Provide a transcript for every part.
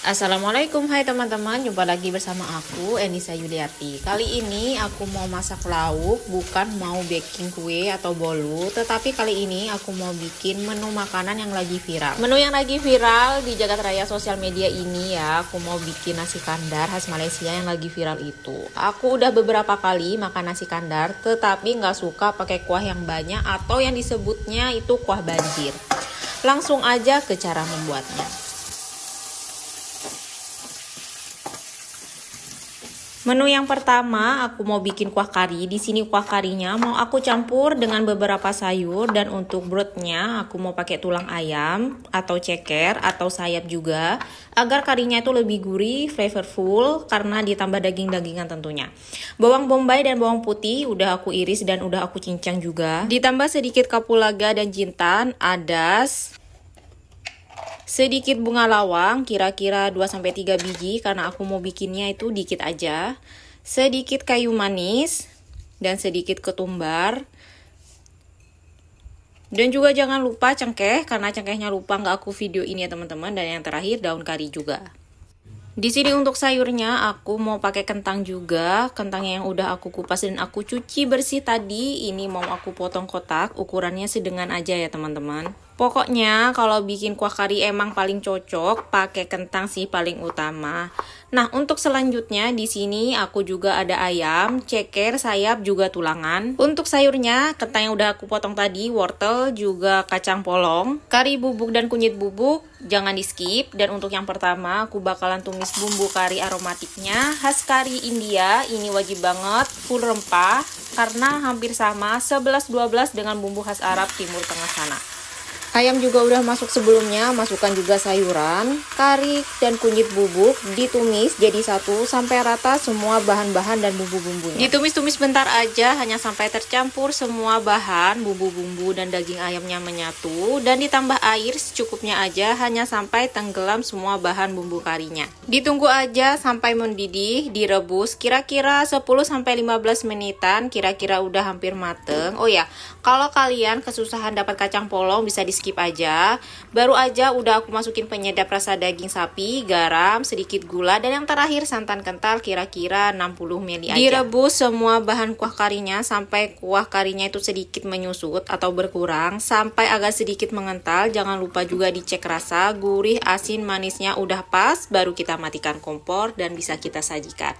Assalamualaikum, hai teman-teman, jumpa lagi bersama aku Enisa Yuliati Kali ini aku mau masak lauk, bukan mau baking kue atau bolu Tetapi kali ini aku mau bikin menu makanan yang lagi viral Menu yang lagi viral di jagat raya sosial media ini ya Aku mau bikin nasi kandar khas Malaysia yang lagi viral itu Aku udah beberapa kali makan nasi kandar Tetapi nggak suka pakai kuah yang banyak atau yang disebutnya itu kuah banjir Langsung aja ke cara membuatnya Menu yang pertama, aku mau bikin kuah kari. Di sini kuah karinya mau aku campur dengan beberapa sayur dan untuk brotnya aku mau pakai tulang ayam atau ceker atau sayap juga agar karinya itu lebih gurih, flavorful karena ditambah daging-dagingan tentunya. Bawang bombay dan bawang putih udah aku iris dan udah aku cincang juga. Ditambah sedikit kapulaga dan jintan, adas, sedikit bunga lawang kira-kira 2-3 biji karena aku mau bikinnya itu dikit aja sedikit kayu manis dan sedikit ketumbar dan juga jangan lupa cengkeh karena cengkehnya lupa nggak aku video ini ya teman-teman dan yang terakhir daun kari juga di sini untuk sayurnya aku mau pakai kentang juga, kentang yang udah aku kupas dan aku cuci bersih tadi. Ini mau aku potong kotak, ukurannya sedengan aja ya teman-teman. Pokoknya kalau bikin kuah kari emang paling cocok pakai kentang sih paling utama. Nah, untuk selanjutnya di sini aku juga ada ayam, ceker, sayap juga tulangan. Untuk sayurnya, kentang yang udah aku potong tadi, wortel juga kacang polong, kari bubuk dan kunyit bubuk jangan di-skip dan untuk yang pertama aku bakalan tumis bumbu kari aromatiknya khas kari India. Ini wajib banget full rempah karena hampir sama 11-12 dengan bumbu khas Arab Timur Tengah sana. Ayam juga udah masuk sebelumnya, masukkan juga sayuran, kari, dan kunyit bubuk, ditumis jadi satu sampai rata semua bahan-bahan dan bumbu-bumbunya. Ditumis-tumis bentar aja, hanya sampai tercampur semua bahan, bumbu-bumbu, dan daging ayamnya menyatu, dan ditambah air secukupnya aja, hanya sampai tenggelam semua bahan bumbu karinya. Ditunggu aja sampai mendidih, direbus kira-kira 10-15 menitan, kira-kira udah hampir mateng. Oh ya, kalau kalian kesusahan dapat kacang polong bisa di skip aja. Baru aja udah aku masukin penyedap rasa daging sapi, garam, sedikit gula, dan yang terakhir santan kental kira-kira 60 ml aja. Direbus semua bahan kuah karinya sampai kuah karinya itu sedikit menyusut atau berkurang, sampai agak sedikit mengental. Jangan lupa juga dicek rasa, gurih, asin, manisnya udah pas, baru kita matikan kompor dan bisa kita sajikan.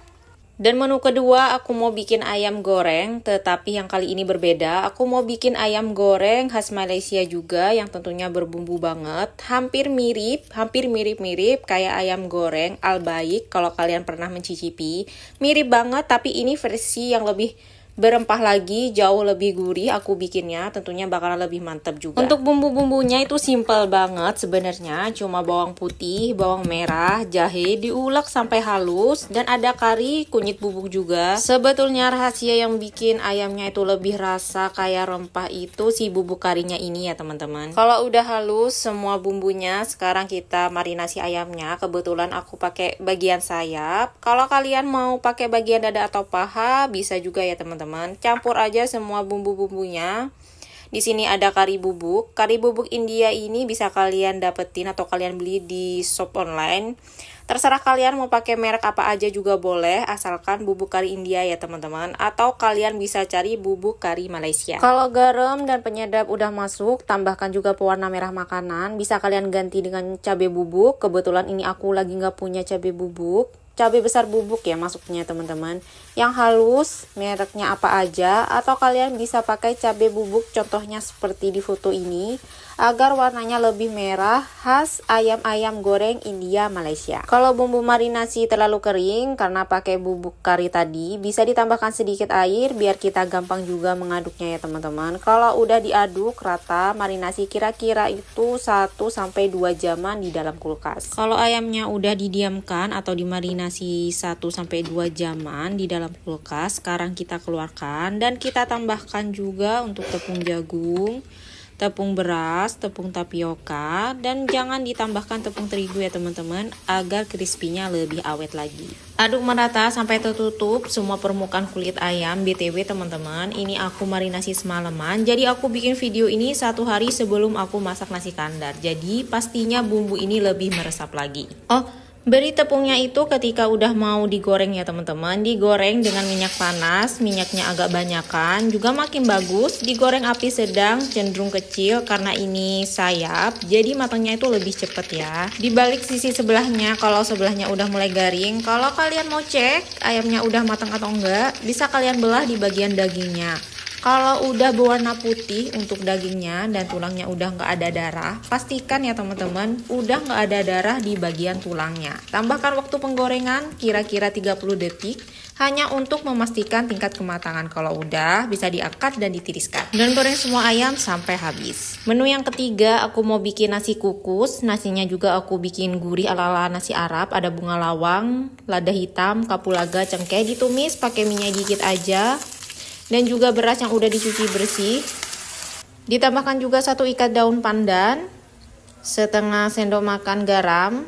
Dan menu kedua aku mau bikin ayam goreng, tetapi yang kali ini berbeda. Aku mau bikin ayam goreng khas Malaysia juga yang tentunya berbumbu banget. Hampir mirip, hampir mirip-mirip kayak ayam goreng albaik kalau kalian pernah mencicipi. Mirip banget tapi ini versi yang lebih berempah lagi, jauh lebih gurih aku bikinnya, tentunya bakalan lebih mantap juga. Untuk bumbu-bumbunya itu simple banget sebenarnya, cuma bawang putih, bawang merah, jahe diulek sampai halus dan ada kari kunyit bubuk juga. Sebetulnya rahasia yang bikin ayamnya itu lebih rasa kayak rempah itu si bubuk karinya ini ya teman-teman. Kalau udah halus semua bumbunya, sekarang kita marinasi ayamnya. Kebetulan aku pakai bagian sayap. Kalau kalian mau pakai bagian dada atau paha bisa juga ya teman-teman teman-teman. Campur aja semua bumbu-bumbunya. Di sini ada kari bubuk. Kari bubuk India ini bisa kalian dapetin atau kalian beli di shop online. Terserah kalian mau pakai merek apa aja juga boleh, asalkan bubuk kari India ya teman-teman. Atau kalian bisa cari bubuk kari Malaysia. Kalau garam dan penyedap udah masuk, tambahkan juga pewarna merah makanan. Bisa kalian ganti dengan cabai bubuk. Kebetulan ini aku lagi nggak punya cabai bubuk cabai besar bubuk ya masuknya teman-teman yang halus mereknya apa aja atau kalian bisa pakai cabai bubuk contohnya seperti di foto ini agar warnanya lebih merah khas ayam-ayam goreng India Malaysia. Kalau bumbu marinasi terlalu kering karena pakai bubuk kari tadi, bisa ditambahkan sedikit air biar kita gampang juga mengaduknya ya teman-teman. Kalau udah diaduk rata, marinasi kira-kira itu 1 sampai 2 jaman di dalam kulkas. Kalau ayamnya udah didiamkan atau dimarinasi 1 sampai 2 jaman di dalam kulkas, sekarang kita keluarkan dan kita tambahkan juga untuk tepung jagung tepung beras, tepung tapioka, dan jangan ditambahkan tepung terigu ya teman-teman agar krispinya lebih awet lagi. Aduk merata sampai tertutup semua permukaan kulit ayam BTW teman-teman. Ini aku marinasi semalaman. Jadi aku bikin video ini satu hari sebelum aku masak nasi kandar. Jadi pastinya bumbu ini lebih meresap lagi. Oh, Beri tepungnya itu ketika udah mau digoreng ya teman-teman Digoreng dengan minyak panas, minyaknya agak banyakan Juga makin bagus, digoreng api sedang cenderung kecil Karena ini sayap, jadi matangnya itu lebih cepet ya Di balik sisi sebelahnya, kalau sebelahnya udah mulai garing Kalau kalian mau cek ayamnya udah matang atau enggak Bisa kalian belah di bagian dagingnya kalau udah berwarna putih untuk dagingnya dan tulangnya udah nggak ada darah, pastikan ya teman-teman udah nggak ada darah di bagian tulangnya. Tambahkan waktu penggorengan kira-kira 30 detik hanya untuk memastikan tingkat kematangan. Kalau udah, bisa diangkat dan ditiriskan. Dan goreng semua ayam sampai habis. Menu yang ketiga, aku mau bikin nasi kukus. Nasinya juga aku bikin gurih ala-ala nasi Arab. Ada bunga lawang, lada hitam, kapulaga, cengkeh ditumis pakai minyak dikit aja dan juga beras yang udah dicuci bersih. Ditambahkan juga satu ikat daun pandan, setengah sendok makan garam,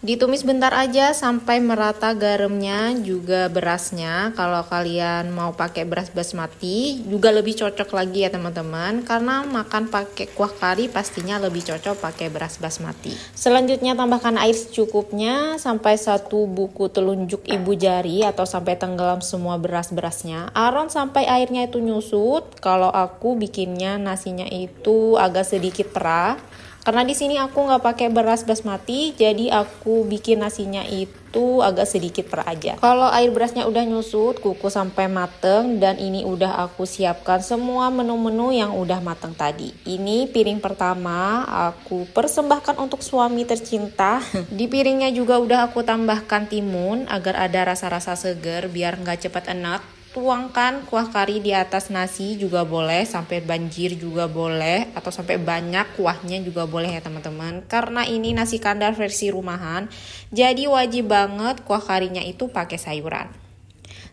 Ditumis bentar aja sampai merata garamnya juga berasnya. Kalau kalian mau pakai beras basmati juga lebih cocok lagi ya teman-teman karena makan pakai kuah kari pastinya lebih cocok pakai beras basmati. Selanjutnya tambahkan air secukupnya sampai satu buku telunjuk ibu jari atau sampai tenggelam semua beras-berasnya. Aron sampai airnya itu nyusut. Kalau aku bikinnya nasinya itu agak sedikit perah karena di sini aku nggak pakai beras basmati, jadi aku bikin nasinya itu agak sedikit per aja. Kalau air berasnya udah nyusut, kukus sampai mateng dan ini udah aku siapkan semua menu-menu yang udah mateng tadi. Ini piring pertama aku persembahkan untuk suami tercinta. Di piringnya juga udah aku tambahkan timun agar ada rasa-rasa seger biar nggak cepat enak tuangkan kuah kari di atas nasi juga boleh sampai banjir juga boleh atau sampai banyak kuahnya juga boleh ya teman-teman karena ini nasi kandar versi rumahan jadi wajib banget kuah karinya itu pakai sayuran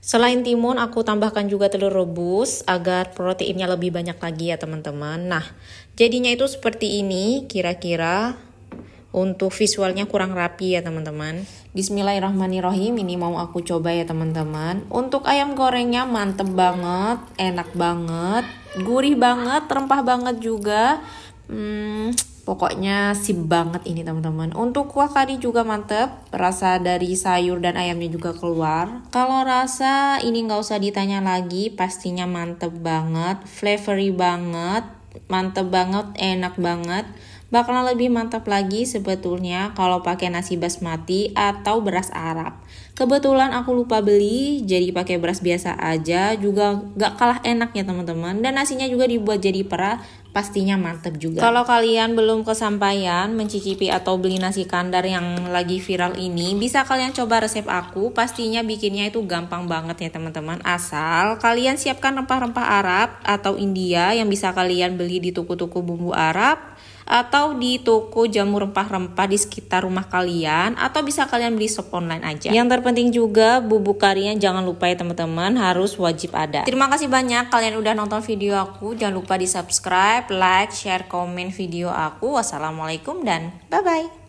Selain timun, aku tambahkan juga telur rebus agar proteinnya lebih banyak lagi ya teman-teman. Nah, jadinya itu seperti ini kira-kira untuk visualnya kurang rapi ya teman-teman. Bismillahirrahmanirrahim ini mau aku coba ya teman-teman. Untuk ayam gorengnya mantep banget, enak banget, gurih banget, rempah banget juga. Hmm, pokoknya sip banget ini teman-teman. Untuk kuah kari juga mantep, rasa dari sayur dan ayamnya juga keluar. Kalau rasa ini nggak usah ditanya lagi, pastinya mantep banget, flavory banget, mantep banget, enak banget. Bakalan lebih mantap lagi sebetulnya kalau pakai nasi basmati atau beras Arab. Kebetulan aku lupa beli, jadi pakai beras biasa aja juga gak kalah enaknya teman-teman. Dan nasinya juga dibuat jadi pera, pastinya mantap juga. Kalau kalian belum kesampaian mencicipi atau beli nasi kandar yang lagi viral ini, bisa kalian coba resep aku. Pastinya bikinnya itu gampang banget ya teman-teman. Asal kalian siapkan rempah-rempah Arab atau India yang bisa kalian beli di toko-toko bumbu Arab atau di toko jamu rempah-rempah di sekitar rumah kalian atau bisa kalian beli shop online aja. Yang terpenting juga bubuk karinya jangan lupa ya teman-teman harus wajib ada. Terima kasih banyak kalian udah nonton video aku. Jangan lupa di subscribe, like, share, komen video aku. Wassalamualaikum dan bye-bye.